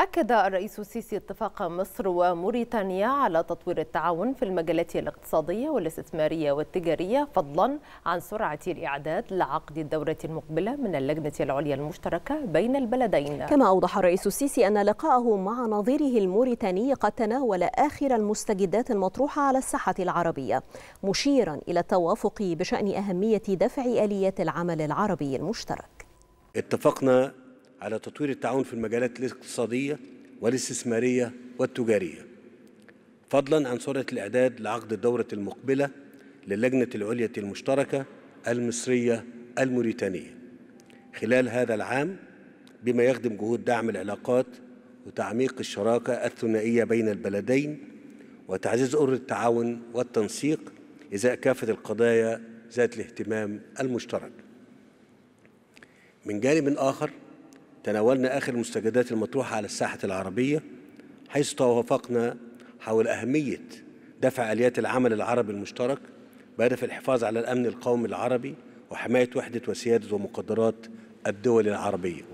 أكد الرئيس السيسي اتفاق مصر وموريتانيا على تطوير التعاون في المجالات الاقتصادية والاستثمارية والتجارية فضلا عن سرعة الإعداد لعقد الدورة المقبلة من اللجنة العليا المشتركة بين البلدين كما أوضح الرئيس السيسي أن لقاءه مع نظيره الموريتاني قد تناول آخر المستجدات المطروحة على الساحة العربية مشيرا إلى التوافق بشأن أهمية دفع آليات العمل العربي المشترك اتفقنا على تطوير التعاون في المجالات الاقتصادية والاستثمارية والتجارية فضلا عن سرعة الإعداد لعقد الدورة المقبلة للجنة العليا المشتركة المصرية الموريتانية خلال هذا العام بما يخدم جهود دعم العلاقات وتعميق الشراكة الثنائية بين البلدين وتعزيز أر التعاون والتنسيق إزاء كافة القضايا ذات الاهتمام المشترك من جانب آخر تناولنا آخر المستجدات المطروحة على الساحة العربية حيث توافقنا حول أهمية دفع آليات العمل العربي المشترك بهدف الحفاظ على الأمن القومي العربي وحماية وحدة وسيادة ومقدرات الدول العربية